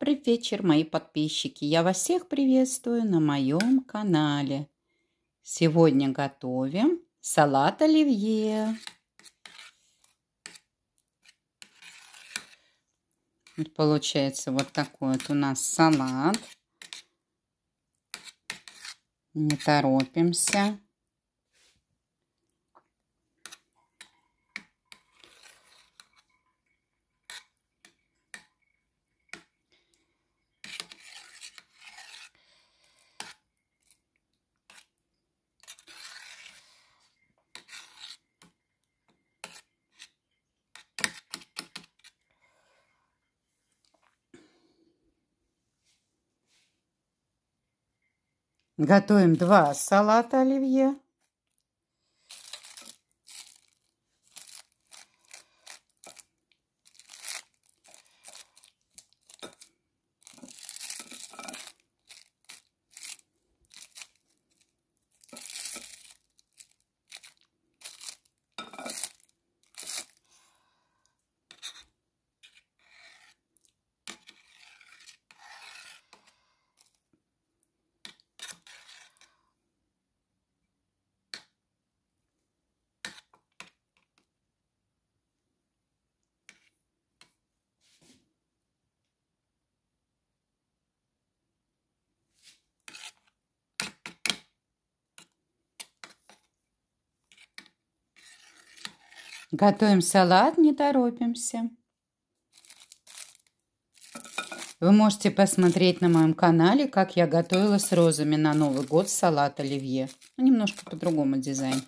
Добрый вечер, мои подписчики! Я вас всех приветствую на моем канале. Сегодня готовим салат оливье. Получается вот такой вот у нас салат. Не торопимся. Готовим два салата оливье. Готовим салат, не торопимся. Вы можете посмотреть на моем канале, как я готовила с розами на Новый год салат оливье. Ну, немножко по-другому дизайн.